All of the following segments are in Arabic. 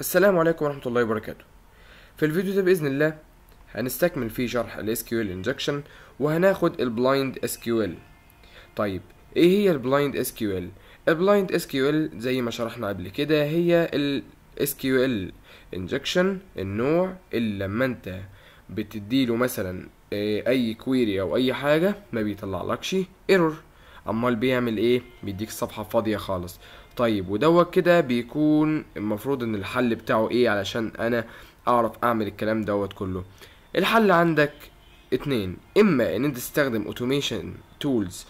السلام عليكم ورحمة الله وبركاته في الفيديو ده بإذن الله هنستكمل فيه شرح ال SQL Injection وهناخد الـ Blind SQL طيب إيه هي الـ Blind SQL؟ ال Blind SQL زي ما شرحنا قبل كده هي ال SQL Injection النوع اللي لما أنت بتديله مثلا آه، أي كويري أو أي حاجة ما بيطلعلكش ايرور أمال بيعمل إيه؟ بيديك الصفحة فاضية خالص طيب ودوت كده بيكون المفروض ان الحل بتاعه ايه علشان انا اعرف اعمل الكلام دوت كله الحل عندك اتنين اما ان انت تستخدم اوتوميشن تولز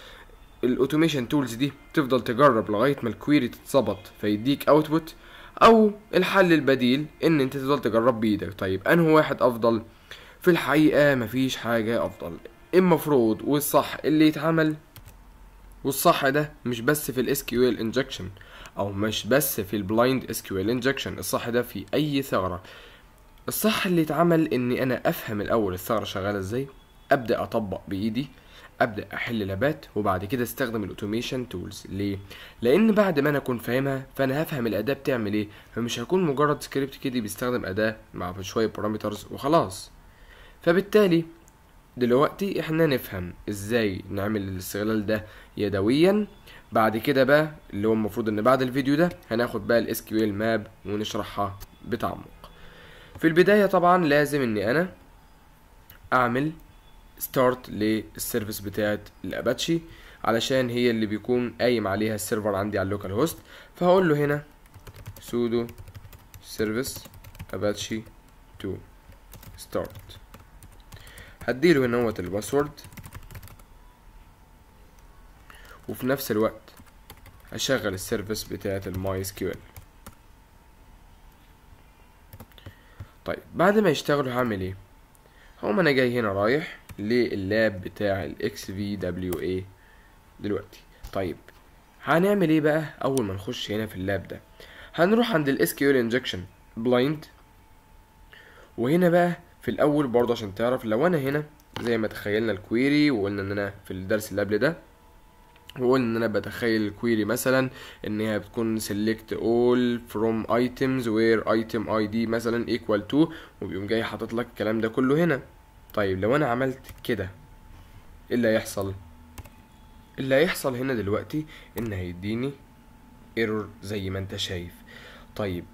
الاوتوميشن تولز دي تفضل تجرب لغايه ما الكويري تتظبط فيديك اوتبوت او الحل البديل ان انت تفضل تجرب بايدك طيب انه واحد افضل في الحقيقه مفيش حاجه افضل المفروض والصح اللي يتعمل والصح ده مش بس في الاس كيو ال انجكشن او مش بس في البلايند اس كيو ال انجكشن الصح ده في اي ثغره الصح اللي اتعمل اني انا افهم الاول الثغره شغاله ازاي ابدا اطبق بايدي ابدا احل لابات وبعد كده استخدم الاوتوميشن تولز ليه لان بعد ما انا اكون فاهمها فانا هفهم الاداه بتعمل ايه فمش هكون مجرد سكريبت كده بيستخدم اداه مع شويه بارامترز وخلاص فبالتالي دلوقتي احنا نفهم ازاي نعمل الاستغلال ده يدويا بعد كده بقى اللي هو المفروض ان بعد الفيديو ده هناخد بقى الاس كيو ال ماب ونشرحها بتعمق في البدايه طبعا لازم ان انا اعمل ستارت للسيرفيس بتاعه الاباتشي علشان هي اللي بيكون قايم عليها السيرفر عندي على اللوكال هوست فهقول له هنا سودو سيرفيس اباتشي 2 ستارت هديله هنا هوت الباسورد وفي نفس الوقت هشغل السيرفيس بتاعت الماي اس كيو ال طيب بعد ما يشتغلوا هعمل ايه هقوم انا جاي هنا رايح لللاب بتاع الاكس في دبليو اي دلوقتي طيب هنعمل ايه بقى اول ما نخش هنا في اللاب ده هنروح عند الاس كيو ال انجكشن بلايند وهنا بقى في الاول برضه عشان تعرف لو انا هنا زي ما تخيلنا الكويري وقلنا ان انا في الدرس اللي قبل ده وقلنا ان انا بتخيل الكويري مثلا ان هي بتكون select all from items where item id مثلا equal to وبيقوم جاي حاطط لك الكلام ده كله هنا طيب لو انا عملت كده ايه اللي هيحصل اللي هيحصل هنا دلوقتي ان هيديني ايرور زي ما انت شايف طيب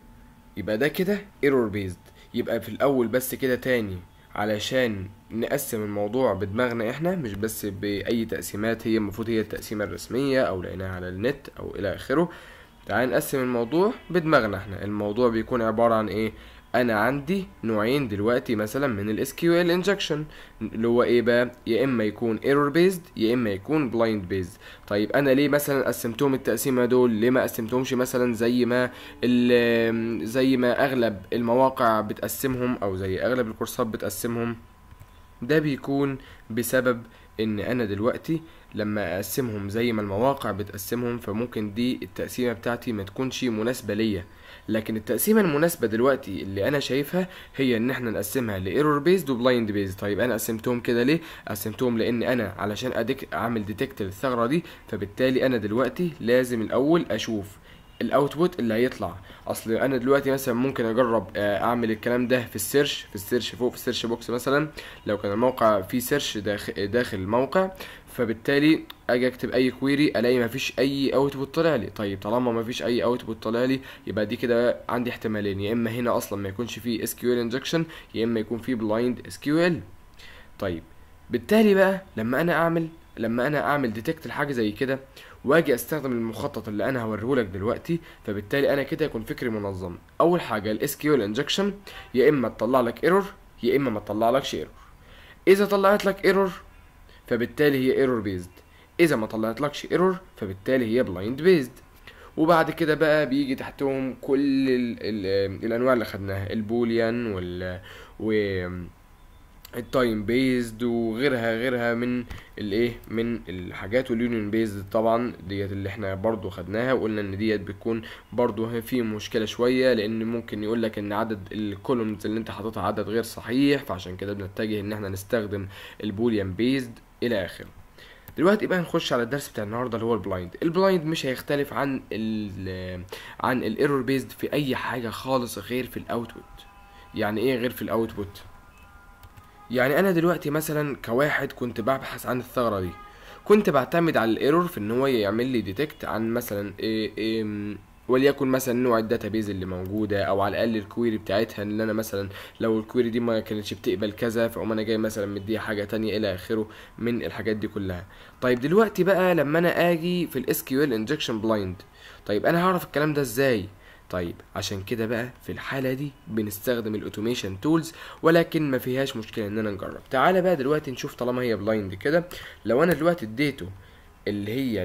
يبقى ده كده ايرور بيزد يبقى في الاول بس كده تاني علشان نقسم الموضوع بدماغنا احنا مش بس باي تقسيمات هي المفروض هي التقسيمه الرسميه او لقيناها على النت او الى اخره تعال نقسم الموضوع بدماغنا احنا الموضوع بيكون عباره عن ايه انا عندي نوعين دلوقتي مثلا من الاس كيو ال انجكشن اللي هو ايه بقى يا اما يكون ايرور بيزد يا اما يكون بلايند بيزد طيب انا ليه مثلا قسمتهم التقسيمه دول ليه ما قسمتهمش مثلا زي ما زي ما اغلب المواقع بتقسمهم او زي اغلب الكورسات بتقسمهم ده بيكون بسبب ان انا دلوقتي لما اقسمهم زي ما المواقع بتقسمهم فممكن دي التقسيمه بتاعتي ما تكونش مناسبه ليا لكن التقسيمه المناسبه دلوقتي اللي انا شايفها هي ان احنا نقسمها لايرور بيزد وبلايند بيز طيب انا قسمتهم كده ليه قسمتهم لان انا علشان اديك اعمل ديتكت للثغره دي فبالتالي انا دلوقتي لازم الاول اشوف الاوتبوت اللي هيطلع اصل انا دلوقتي مثلا ممكن اجرب آه، اعمل الكلام ده في السيرش في السيرش فوق في السيرش بوكس مثلا لو كان الموقع فيه سيرش داخل, داخل الموقع فبالتالي اجي اكتب اي كويري الاقي مفيش اي اوتبوت طلع لي طيب طالما مفيش اي اوتبوت طلع لي يبقى دي كده عندي احتمالين يا اما هنا اصلا ما يكونش فيه اس كيو ال انجكشن يا اما يكون فيه بلايند اس كيو ال طيب بالتالي بقى لما انا اعمل لما انا اعمل ديتكت لحاجه زي كده واجي استخدم المخطط اللي انا هوريه لك دلوقتي فبالتالي انا كده هيكون فكري منظم اول حاجه الاس كيو ال انجكشن يا اما تطلع لك ايرور يا اما ما تطلعلكش ايرور اذا طلعت لك ايرور فبالتالي هي ايرور بيزد اذا ما طلعتلكش ايرور فبالتالي هي بلايند بيزد وبعد كده بقى بيجي تحتهم كل الـ الـ الانواع اللي خدناها البوليان وال و التايم بيزد وغيرها غيرها من الايه من الحاجات واليونيون بيزد طبعا ديت اللي احنا برضو خدناها وقلنا ان ديت بتكون برضو في مشكله شويه لان ممكن يقول لك ان عدد الكولومز اللي انت حاططها عدد غير صحيح فعشان كده بنتجه ان احنا نستخدم البوليان بيزد الى اخره دلوقتي بقى هنخش على الدرس بتاع النهارده اللي هو البلايند البلايند مش هيختلف عن الـ عن الايرور بيزد في اي حاجه خالص غير في الاوتبوت يعني ايه غير في الاوتبوت يعني انا دلوقتي مثلا كواحد كنت ببحث عن الثغره دي كنت بعتمد على الايرور في ان هو يعمل لي ديتكت عن مثلا إيه إيه وليكن مثلا نوع الداتابيز اللي موجوده او على الاقل الكويري بتاعتها ان انا مثلا لو الكويري دي ما كانتش بتقبل كذا فاقوم انا جاي مثلا مديها حاجه تانية الى اخره من الحاجات دي كلها طيب دلوقتي بقى لما انا اجي في الاس كيو ال انجكشن بلايند طيب انا هعرف الكلام ده ازاي طيب عشان كده بقى في الحاله دي بنستخدم الاوتوميشن تولز ولكن ما فيهاش مشكله ان انا نجرب تعالى بقى دلوقتي نشوف طالما هي بلايند كده لو انا دلوقتي اديته اللي هي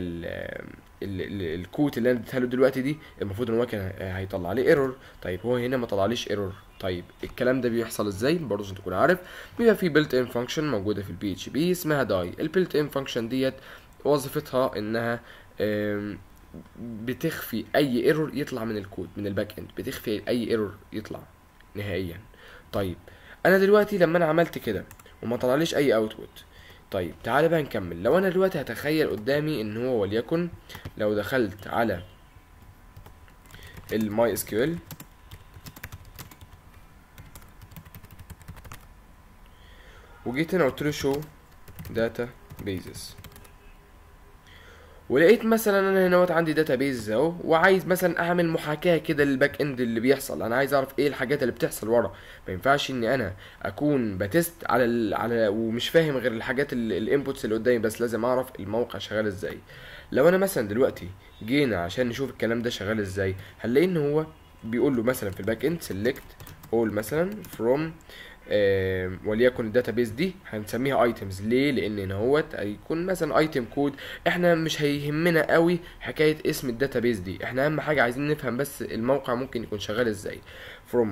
الكوت اللي انا اديتها له دلوقتي دي المفروض ان هو كان هيطلع لي ايرور طيب هو هنا ما طلعليش ايرور طيب الكلام ده بيحصل ازاي برضه عشان تكون عارف بيبقى في بيلت ان فانكشن موجوده في البي اتش بي اسمها داي البيلت ان فانكشن ديت وظيفتها انها بتخفي اي ايرور يطلع من الكود من الباك اند بتخفي اي ايرور يطلع نهائيا طيب انا دلوقتي لما انا عملت كده وما طلعليش اي اوتبوت طيب تعال بقى نكمل لو انا دلوقتي هتخيل قدامي ان هو وليكن لو دخلت على الماي اس كيو ال وجيت هنا قلت له شو داتا بيزز ولقيت مثلا انا هنا عندي بيز اهو وعايز مثلا اعمل محاكاه كده للباك اند اللي بيحصل انا عايز اعرف ايه الحاجات اللي بتحصل ورا ما ينفعش ان انا اكون بتست على ال... على ومش فاهم غير الحاجات الانبوتس اللي قدامي بس لازم اعرف الموقع شغال ازاي لو انا مثلا دلوقتي جينا عشان نشوف الكلام ده شغال ازاي هنلاقي ان هو بيقول له مثلا في الباك اند سيلكت اول مثلا فروم وليكن الداتابيس دي هنسميها ايتمز ليه لان هنا هوت هيكون مثلا ايتم كود احنا مش هيهمنا قوي حكايه اسم الداتابيس دي احنا اهم حاجه عايزين نفهم بس الموقع ممكن يكون شغال ازاي from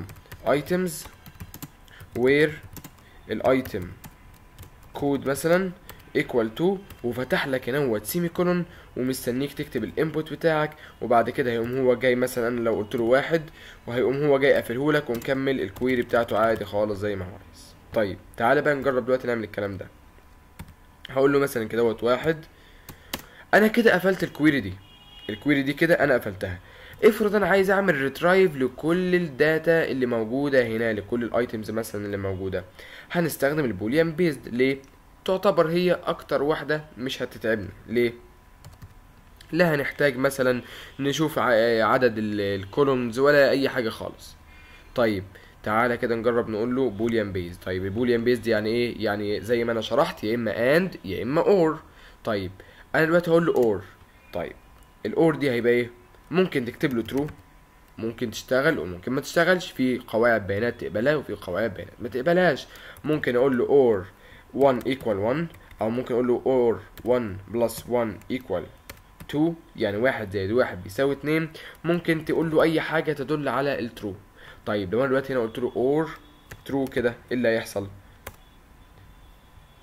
items where الايتم كود مثلا equal to وفتح لك هنا هوت سيمي كولون ومستنيك تكتب الانبوت بتاعك وبعد كده هيقوم هو جاي مثلا انا لو قلت له واحد وهيقوم هو جاي قافلهولك ومكمل الكويري بتاعته عادي خالص زي ما هو عايز طيب تعالى بقى نجرب دلوقتي نعمل الكلام ده هقول له مثلا كده واحد انا كده قفلت الكويري دي الكويري دي كده انا قفلتها افرض انا عايز اعمل ريترايف لكل الداتا اللي موجوده هنا لكل الايتيمز مثلا اللي موجوده هنستخدم البوليان بيزد ليه تعتبر هي اكتر واحده مش هتتعبنا ليه لا هنحتاج مثلا نشوف عدد الكولومز ولا اي حاجه خالص طيب تعالى كده نجرب نقول له بوليان بيز طيب البوليان بيز دي يعني ايه يعني زي ما انا شرحت يا اما اند يا اما اور طيب انا دلوقتي هقول له اور طيب الاور دي هيبقى ايه ممكن تكتب له ترو ممكن تشتغل وممكن ما تشتغلش في قواعد بيانات تقبلها وفي قواعد بيانات ما تقبلهاش ممكن اقول له اور 1 ايكوال 1 او ممكن اقول له اور 1 بلس 1 ايكوال 2 يعني واحد زائد واحد بيساوي اتنين ممكن تقول له اي حاجه تدل على الترو طيب لو انا دلوقتي هنا قلت له اور ترو كده ايه اللي هيحصل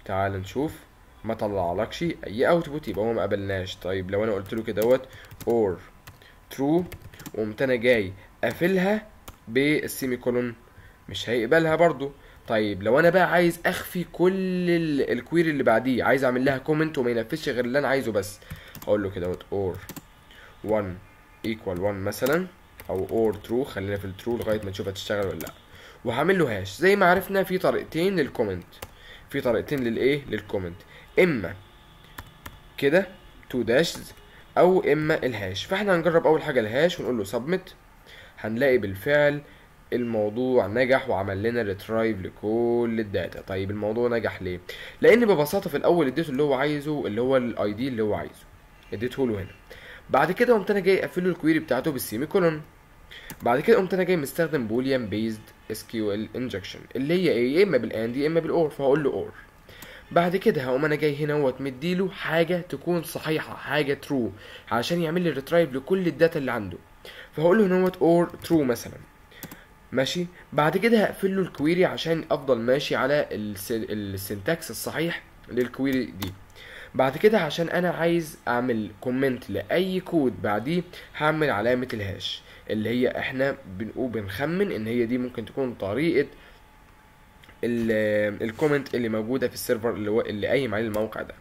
تعال نشوف ما طلعلكش اي اوتبوت يبقى هو ما قبلناش طيب لو انا قلت له كده دوت اور ترو وقمت انا جاي قافلها بالسيمي كولون مش هيقبلها برضو طيب لو انا بقى عايز اخفي كل الكويري اللي بعديه عايز اعمل لها كومنت وما ينفذش غير اللي انا عايزه بس اقول له كده اور 1 ايكوال 1 مثلا او اور ترو خلينا في الترو لغايه ما نشوف هتشتغل ولا لا وهعمل له هاش زي ما عرفنا في طريقتين للكومنت في طريقتين للايه للكومنت اما كده تو داشز او اما الهاش فاحنا هنجرب اول حاجه الهاش ونقول له سبميت هنلاقي بالفعل الموضوع نجح وعمل لنا ريترايف لكل الداتا طيب الموضوع نجح ليه لان ببساطه في الاول اديته اللي هو عايزه اللي هو الاي دي اللي هو عايزه اديته له هنا بعد كده قمت انا جاي اقفل له الكويري بتاعته بالسيمي كولون بعد كده قمت انا جاي مستخدم بوليان بيزد اس كيو ال انجكشن اللي هي ايه يا اما بالاند يا اما بالاور فهقول له اور بعد كده هقوم انا جاي هنا اهوت مديله حاجه تكون صحيحه حاجه ترو عشان يعمل لي ريترايف لكل الداتا اللي عنده فهقول له هنا اهوت اور ترو مثلا ماشي بعد كده هقفل له الكويري عشان افضل ماشي على السنتاكس الصحيح للكويري دي بعد كده عشان انا عايز اعمل كومنت لاي كود بعديه هعمل علامه الهاش اللي هي احنا بنقول بنخمن ان هي دي ممكن تكون طريقه الكومنت اللي موجوده في السيرفر اللي, اللي قايم عليه الموقع ده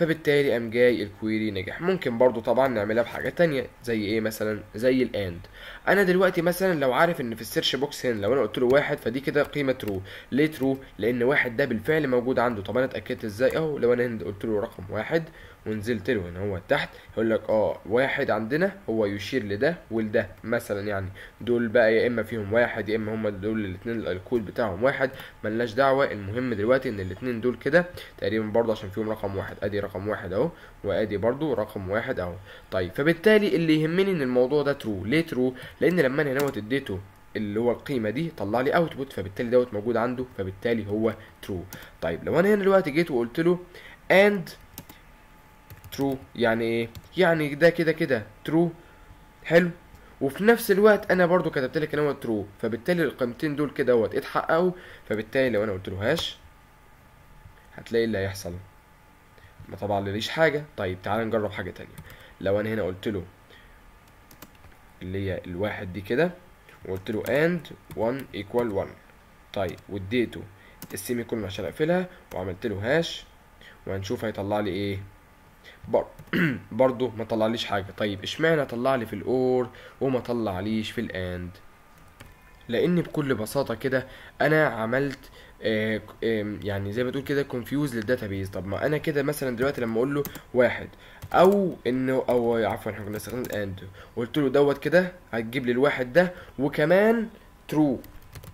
فبالتالي قام جاي الكويري نجح ممكن برضو طبعا نعملها بحاجة تانية زي ايه مثلا زي الاند انا دلوقتي مثلا لو عارف ان في السيرش بوكس هنا لو انا قلت له واحد فدي كده قيمة ترو ليه ترو لان واحد ده بالفعل موجود عنده طب انا اتأكدت ازاي اهو لو انا هنا قلت له رقم واحد ونزلت له هنا هو تحت يقول لك اه واحد عندنا هو يشير لده ولده مثلا يعني دول بقى يا اما فيهم واحد يا اما هما دول الاثنين الكود بتاعهم واحد ملناش دعوه المهم دلوقتي ان الاثنين دول كده تقريبا برضه عشان فيهم رقم واحد ادي رقم واحد اهو وادي برضه رقم واحد اهو طيب فبالتالي اللي يهمني ان الموضوع ده ترو ليه ترو لان لما انا هنا اديته اللي هو القيمه دي طلع لي اوتبوت فبالتالي دوت موجود عنده فبالتالي هو ترو طيب لو انا هنا دلوقتي جيت وقلت له اند ترو يعني ايه يعني ده كده كده ترو حلو وفي نفس الوقت انا برضو كتبت لك ان هو ترو فبالتالي القيمتين دول كده اهوت اتحققوا فبالتالي لو انا قلت له هاش هتلاقي اللي هيحصل ما طبعا ليش حاجه طيب تعال نجرب حاجه تانية لو انا هنا قلت له اللي هي الواحد دي كده وقلت له اند 1 ايكوال 1 طيب واديته السيمي كولون عشان اقفلها وعملت له هاش وهنشوف هيطلع لي ايه برضو ما طلعليش حاجه طيب اشمعنى طلع لي في الاور وما طلعليش في الاند لان بكل بساطه كده انا عملت آه، يعني زي ما تقول كده كونفيوز للداتابيز طب ما انا كده مثلا دلوقتي لما اقول له واحد او انه او عفوا احنا كنا استخدمنا الاند قلت له دوت كده هتجيب لي الواحد ده وكمان ترو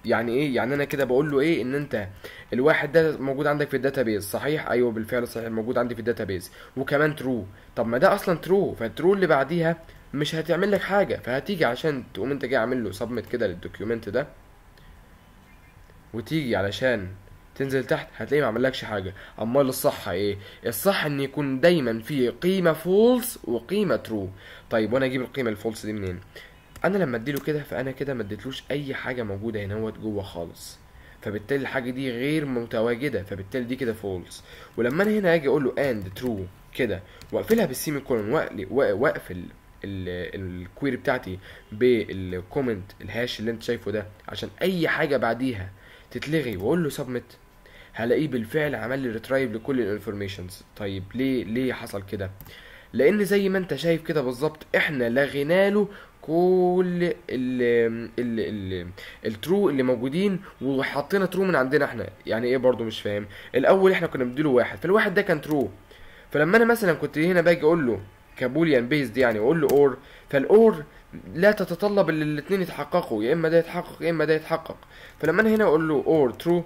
يعني ايه يعني انا كده بقول له ايه ان انت الواحد ده موجود عندك في الداتابيز صحيح ايوه بالفعل صحيح موجود عندي في الداتابيز وكمان ترو طب ما ده اصلا ترو فالترو اللي بعديها مش هتعمل لك حاجه فهتيجي عشان تقوم انت جاي عامل له سبميت كده للدوكيومنت ده وتيجي علشان تنزل تحت هتلاقيه ما عملكش حاجه امال الصح ايه الصح ان يكون دايما في قيمه فولس وقيمه ترو طيب وانا اجيب القيمه الفولس دي منين انا لما اديله كده فانا كده ما اديتلوش اي حاجه موجوده يعني هنا جوه خالص فبالتالي الحاجه دي غير متواجده فبالتالي دي كده فولس ولما انا هنا اجي اقول له اند ترو كده واقفلها بالسيمي كولون واقفل الكويري بتاعتي بالكومنت الهاش اللي انت شايفه ده عشان اي حاجه بعديها تتلغي واقول له سبميت هلاقيه بالفعل عمل لي ريترايف لكل الانفورميشنز طيب ليه ليه حصل كده لان زي ما انت شايف كده بالظبط احنا لغينا له كل ال ال ال الترو اللي موجودين وحطينا ترو من عندنا احنا يعني ايه برضو مش فاهم الاول احنا كنا بنديله واحد فالواحد ده كان ترو فلما انا مثلا كنت هنا باجي اقول له كابوليان بيزد يعني اقول له اور فالاور لا تتطلب ان الاثنين يتحققوا يا اما ده يتحقق يا اما ده يتحقق فلما انا هنا اقول له اور ترو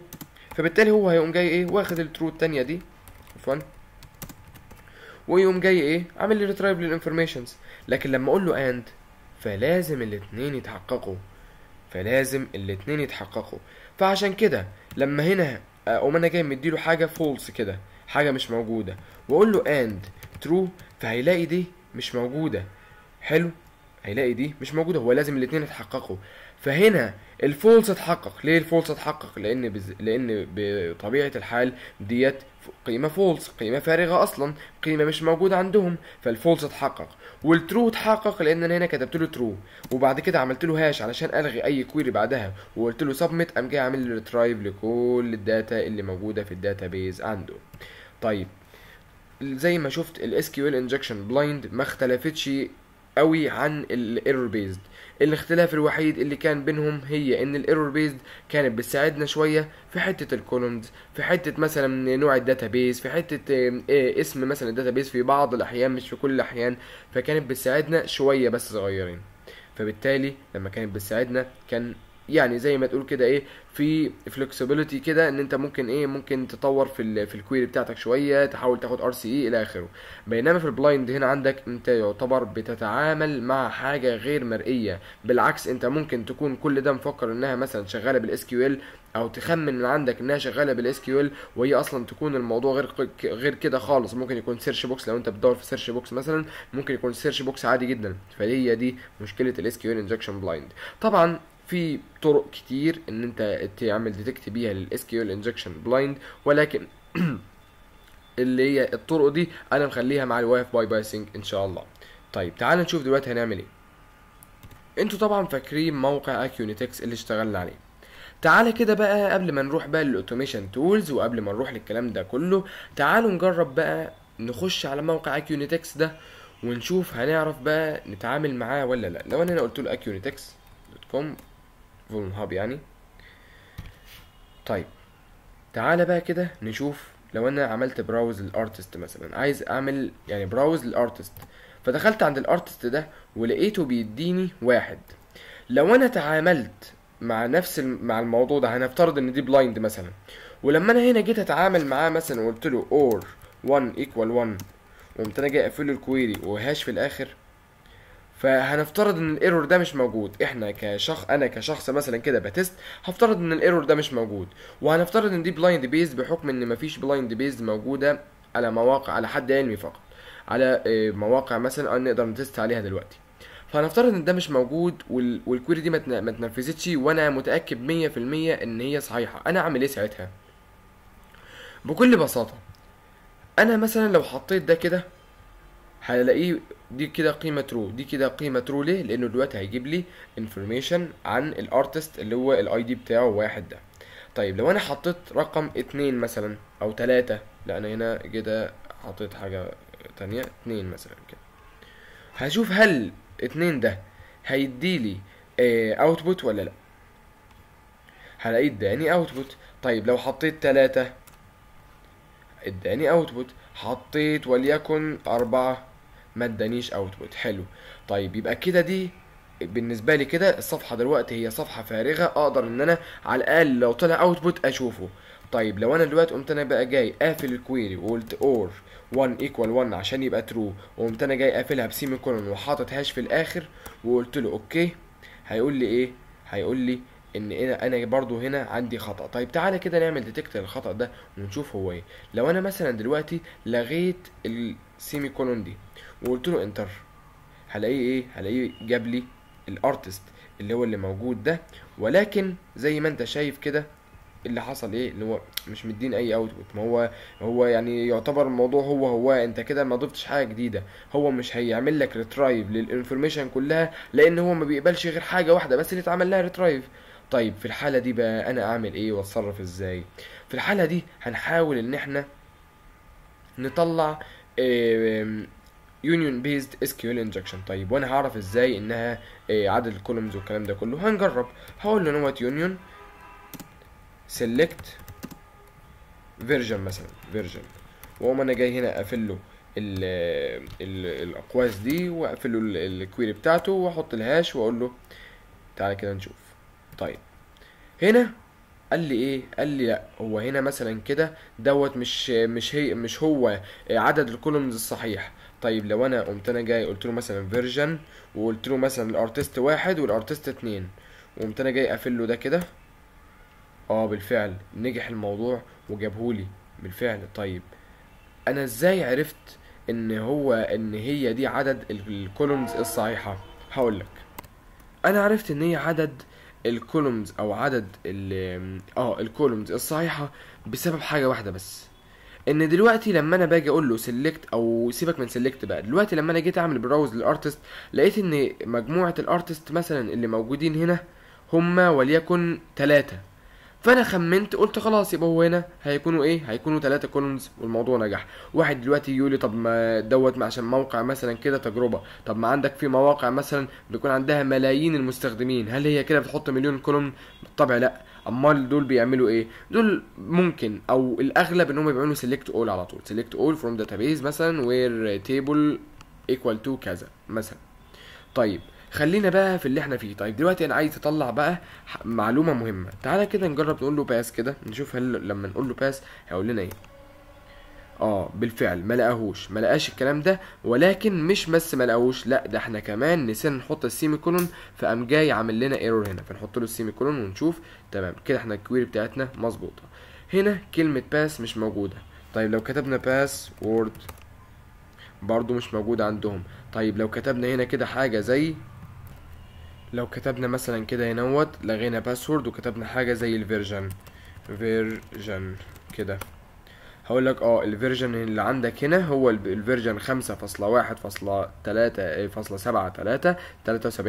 فبالتالي هو هيقوم جاي ايه واخد الترو الثانيه دي عفوا ويقوم جاي ايه عامل لي ريترايب للانفورميشنز لكن لما اقول له اند فلازم الاثنين يتحققوا فلازم الاثنين يتحققوا فعشان كده لما هنا آه، اقوم انا جاي مديله حاجه فولس كده حاجه مش موجوده واقول له اند ترو فهيلاقي دي مش موجوده حلو هيلاقي دي مش موجوده هو لازم الاثنين يتحققوا فهنا الفولس اتحقق ليه الفولس اتحقق لان بز... لان بطبيعه الحال ديت قيمة فولس قيمة فارغة أصلا قيمة مش موجودة عندهم فالفولس اتحقق والترو اتحقق لأن أنا هنا كتبت له ترو وبعد كده عملت له هاش علشان ألغي أي كويري بعدها وقلت له سبميت قام جاي عامل لي ريترايف لكل الداتا اللي موجودة في الداتا بيز عنده طيب زي ما شفت الاس كيو ال انجكشن بلايند ما اختلفتش قوي عن الايرور بيزد الاختلاف الوحيد اللي كان بينهم هي ان الايرور بيزد كانت بتساعدنا شويه في حته الكولومز في حته مثلا نوع بيز في حته إيه، إيه، اسم مثلا بيز في بعض الاحيان مش في كل الاحيان فكانت بتساعدنا شويه بس صغيرين فبالتالي لما كانت بتساعدنا كان يعني زي ما تقول كده ايه في فلكسبيليتي كده ان انت ممكن ايه ممكن تطور في الـ في الكويري بتاعتك شويه تحاول تاخد ار سي اي الى اخره بينما في البلايند هنا عندك انت يعتبر بتتعامل مع حاجه غير مرئيه بالعكس انت ممكن تكون كل ده مفكر انها مثلا شغاله بالاس كيو ال او تخمن من عندك انها شغاله بالاس كيو ال وهي اصلا تكون الموضوع غير غير كده خالص ممكن يكون سيرش بوكس لو انت بتدور في سيرش بوكس مثلا ممكن يكون سيرش بوكس عادي جدا فهي دي مشكله الاس كيو ال انجكشن بلايند طبعا في طرق كتير ان انت تعمل ديتكت بيها للاس كيو ال انجكشن بلايند ولكن اللي هي الطرق دي انا مخليها مع فاي باي بايسنج ان شاء الله طيب تعال نشوف دلوقتي هنعمل ايه انتوا طبعا فاكرين موقع اكيونيتكس اللي اشتغلنا عليه تعالى كده بقى قبل ما نروح بقى للاوتوميشن تولز وقبل ما نروح للكلام ده كله تعالوا نجرب بقى نخش على موقع اكيونيتكس ده ونشوف هنعرف بقى نتعامل معاه ولا لا لو انا هنا قلت له اكيونيتكس دوت كوم فولن هاب يعني طيب تعالى بقى كده نشوف لو انا عملت براوز للارتست مثلا عايز اعمل يعني براوز للارتست فدخلت عند الارتست ده ولقيته بيديني واحد لو انا تعاملت مع نفس مع الموضوع ده هنفترض ان دي بلايند مثلا ولما انا هنا جيت اتعامل معاه مثلا وقلت له اور 1 ايكوال 1 وقمت انا جاي اقفل له الكويري وهاش في الاخر فهنفترض ان الايرور ده مش موجود احنا كشخص انا كشخص مثلا كده بتست هفترض ان الايرور ده مش موجود وهنفترض ان دي بلايند بيز بحكم ان مفيش بلايند بيز موجوده على مواقع على حد علمي فقط على آه، مواقع مثلا نقدر نتست عليها دلوقتي فهنفترض ان ده مش موجود والكويري دي ما اتنفذتش وانا متاكد 100% ان هي صحيحه انا اعمل ايه ساعتها بكل بساطه انا مثلا لو حطيت ده كده هلاقيه دي كده قيمه ترو دي كده قيمه ترو ليه لانه دلوقتي هيجيب لي انفورميشن عن الارتست اللي هو الاي دي بتاعه واحد ده طيب لو انا حطيت رقم اتنين مثلا او تلاتة لا انا هنا كده حطيت حاجه تانية اتنين مثلا كده هشوف هل اتنين ده هيديلي اوتبوت آه، ولا لا هلاقيه اداني اوتبوت طيب لو حطيت تلاتة اداني اوتبوت حطيت وليكن اربعة ما ادانيش اوتبوت حلو طيب يبقى كده دي بالنسبه لي كده الصفحه دلوقتي هي صفحه فارغه اقدر ان انا على الاقل لو طلع اوتبوت اشوفه طيب لو انا دلوقتي قمت انا بقى جاي قافل الكويري وقلت اور 1 ايكوال 1 عشان يبقى ترو وقمت انا جاي قافلها بسيمي كولون وحاطط هاش في الاخر وقلت له اوكي هيقول لي ايه هيقول لي ان انا انا برضو هنا عندي خطا طيب تعالى كده نعمل ديتكت للخطا ده ونشوف هو ايه لو انا مثلا دلوقتي لغيت السيمي كولون دي وقلت له انتر هلاقيه ايه هلاقيه جاب لي الارتست اللي هو اللي موجود ده ولكن زي ما انت شايف كده اللي حصل ايه اللي هو مش مدين اي اوتبوت ما هو هو يعني يعتبر الموضوع هو هو انت كده ما ضفتش حاجه جديده هو مش هيعمل لك ريترايف للانفورميشن كلها لان هو ما بيقبلش غير حاجه واحده بس اللي اتعمل لها ريترايف طيب في الحاله دي بقى انا اعمل ايه واتصرف ازاي في الحاله دي هنحاول ان احنا نطلع يونيون بيزد اس كيو ال انجكشن طيب وانا هعرف ازاي انها آه، عدد الكولومز والكلام ده كله هنجرب هقول له نوت يونيون سيلكت فيرجن مثلا فيرجن واقوم انا جاي هنا اقفل له ال ال الاقواس دي واقفل له الكويري بتاعته واحط الهاش واقول له تعالى كده نشوف طيب هنا قال لي ايه قال لي لا هو هنا مثلا كده دوت مش مش هي مش هو آه، عدد الكولومز الصحيح طيب لو انا قمت انا جاي قلت له مثلا فيرجن وقلت له مثلا الارتست واحد والارتست اتنين وقمت انا جاي قافل له ده كده اه بالفعل نجح الموضوع وجابهولي بالفعل طيب انا ازاي عرفت ان هو ان هي دي عدد الكولومز الصحيحه هقولك انا عرفت ان هي عدد الكولومز او عدد ال اه الكولومز الصحيحه بسبب حاجه واحده بس ان دلوقتي لما انا باجي اقول له سيلكت او سيبك من سيلكت بقى دلوقتي لما انا جيت اعمل براوز للارتست لقيت ان مجموعه الارتست مثلا اللي موجودين هنا هما وليكن ثلاثة فانا خمنت قلت خلاص يبقى هو هنا هيكونوا ايه هيكونوا ثلاثة كولونز والموضوع نجح واحد دلوقتي يقول لي طب ما دوت ما عشان موقع مثلا كده تجربه طب ما عندك في مواقع مثلا بيكون عندها ملايين المستخدمين هل هي كده بتحط مليون كولوم بالطبع لا امال دول بيعملوا ايه دول ممكن او الاغلب ان هم بيعملوا سيلكت اول على طول سيلكت اول فروم داتابيز مثلا وير تيبل ايكوال تو كذا مثلا طيب خلينا بقى في اللي احنا فيه طيب دلوقتي انا عايز اطلع بقى معلومه مهمه تعالى كده نجرب نقول له باس كده نشوف هل لما نقول له باس هيقول لنا ايه اه بالفعل ما لقاهوش ما لقاش الكلام ده ولكن مش بس ما لقاهوش لا ده احنا كمان نسينا نحط السيمي كولون فقام جاي عامل لنا ايرور هنا فنحط له السيمي كولون ونشوف تمام كده احنا الكويري بتاعتنا مظبوطه هنا كلمه باس مش موجوده طيب لو كتبنا باس وورد برضو مش موجوده عندهم طيب لو كتبنا هنا كده حاجه زي لو كتبنا مثلا كده هنوت لغينا باسورد وكتبنا حاجه زي الفيرجن فيرجن كده هقول لك اه الفيرجن اللي عندك هنا هو الفيرجن 5.1.3.73 73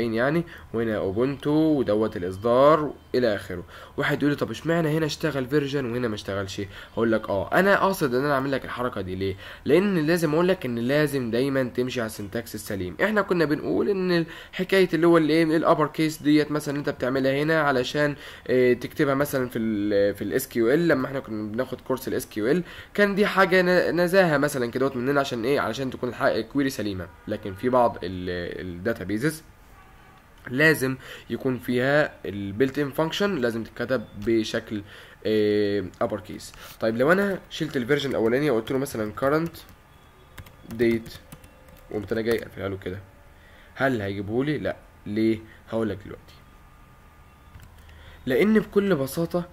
إيه، يعني وهنا اوبونتو ودوت الاصدار الى اخره واحد يقول لي طب اشمعنى هنا اشتغل فيرجن وهنا ما اشتغلش هقول لك اه انا قاصد ان انا اعمل لك الحركه دي ليه لان لازم اقول لك ان لازم دايما تمشي على السنتكس السليم احنا كنا بنقول ان حكايه اللي هو الايه الابر كيس ديت مثلا انت بتعملها هنا علشان آه، تكتبها مثلا في الـ في الاس كيو ال لما احنا كنا بناخد كورس الاس كيو ال كان دي حاجه نزاهه مثلا كده مننا عشان ايه علشان تكون الكويري سليمه لكن في بعض الداتا بيزز لازم يكون فيها البيلت ان فانكشن لازم تتكتب بشكل ابر آه، كيس طيب لو انا شلت الفيرجن الاولاني وقلت له مثلا current date وقمت انا جاي اقفلها له كده هل هيجيبه لي لا ليه هقول لك دلوقتي لان بكل بساطه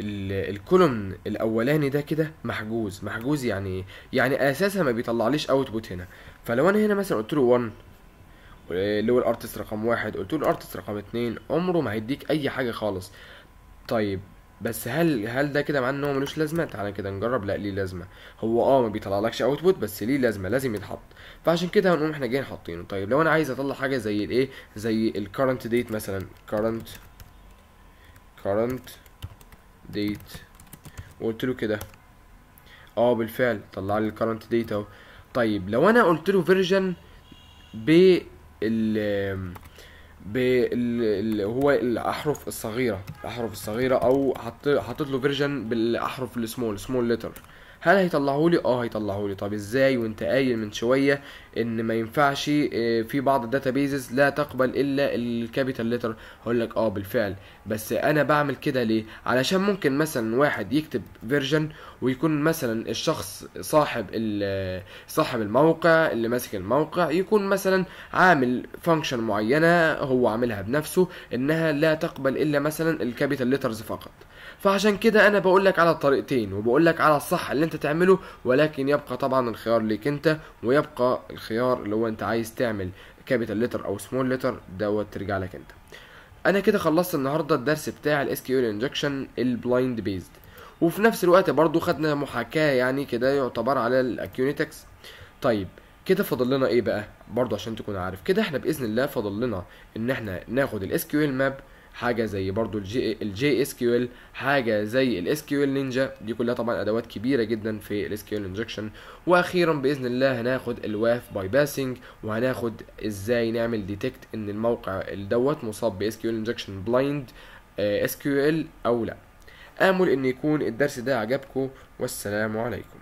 الكولومن الاولاني ده كده محجوز محجوز يعني يعني اساسا ما بيطلعليش اوتبوت هنا فلو انا هنا مثلا قلت له 1 اللي هو الارتست رقم واحد قلت له الارتست رقم اتنين عمره ما هيديك اي حاجه خالص طيب بس هل هل ده كده معناه ان هو ملوش لازمه تعالى كده نجرب لا ليه لازمه هو اه ما بيطلعلكش اوتبوت بس ليه لازمه لازم يتحط فعشان كده هنقوم احنا جايين حاطينه طيب لو انا عايز اطلع حاجه زي الايه زي الكرنت ديت مثلا كرنت كرنت ديت وقلت له كده اه بالفعل طلع لي الكرنت ديت اهو طيب لو انا قلت له فيرجن بال بال هو الاحرف الصغيره الاحرف الصغيره او حطيت له فيرجن بالاحرف السمول سمول لتر هل هيطلعوا لي اه هيطلعوا لي طب ازاي وانت قايل من شويه ان ما ينفعش آه، في بعض الداتابيزز لا تقبل الا الكابيتال ليتر هقول لك اه بالفعل بس انا بعمل كده ليه علشان ممكن مثلا واحد يكتب فيرجن ويكون مثلا الشخص صاحب آه، صاحب الموقع اللي ماسك الموقع يكون مثلا عامل فانكشن معينه هو عاملها بنفسه انها لا تقبل الا مثلا الكابيتال ليترز فقط فعشان كده انا بقول لك على الطريقتين وبقول لك على الصح اللي انت تعمله ولكن يبقى طبعا الخيار ليك انت ويبقى الخيار اللي هو انت عايز تعمل كابيتال لتر او سمول لتر دوت ترجع لك انت انا كده خلصت النهارده الدرس بتاع الاس كيو ال انجكشن البلايند بيزد وفي نفس الوقت برضو خدنا محاكاه يعني كده يعتبر على الاكيونيتكس طيب كده فاضل لنا ايه بقى برضو عشان تكون عارف كده احنا باذن الله فاضل لنا ان احنا ناخد الاس كيو ال ماب حاجه زي برضو الجي الجي اس كيو ال حاجه زي الاس كيو ال نينجا دي كلها طبعا ادوات كبيره جدا في الاس كيو ال انجكشن واخيرا باذن الله هناخد الواف باي باسنج وهناخد ازاي نعمل ديتكت ان الموقع دوت مصاب باس كيو ال انجكشن بلايند اس كيو ال او لا امل ان يكون الدرس ده عجبكم والسلام عليكم